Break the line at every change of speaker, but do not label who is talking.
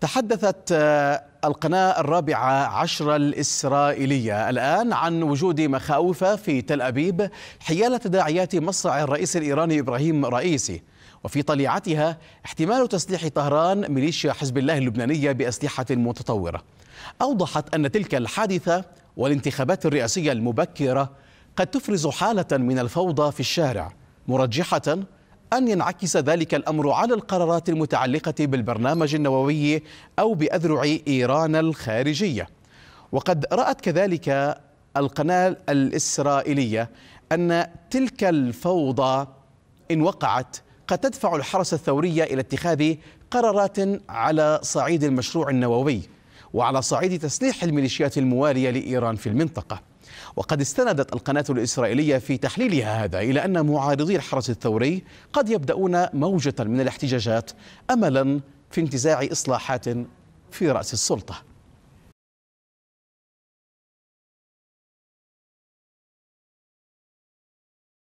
تحدثت آه، القناة الرابعة عشر الإسرائيلية الآن عن وجود مخاوف في تل أبيب حيال تداعيات مصرع الرئيس الإيراني إبراهيم رئيسي وفي طليعتها احتمال تسليح طهران ميليشيا حزب الله اللبنانية بأسلحة متطورة أوضحت أن تلك الحادثة والانتخابات الرئاسية المبكرة قد تفرز حالة من الفوضى في الشارع مرجحة أن ينعكس ذلك الأمر على القرارات المتعلقة بالبرنامج النووي أو بأذرع إيران الخارجية وقد رأت كذلك القناة الإسرائيلية أن تلك الفوضى إن وقعت قد تدفع الحرس الثوري إلى اتخاذ قرارات على صعيد المشروع النووي وعلى صعيد تسليح الميليشيات الموالية لإيران في المنطقة وقد استندت القناة الإسرائيلية في تحليلها هذا إلى أن معارضي الحرس الثوري قد يبدأون موجة من الاحتجاجات أملا في انتزاع إصلاحات في رأس السلطة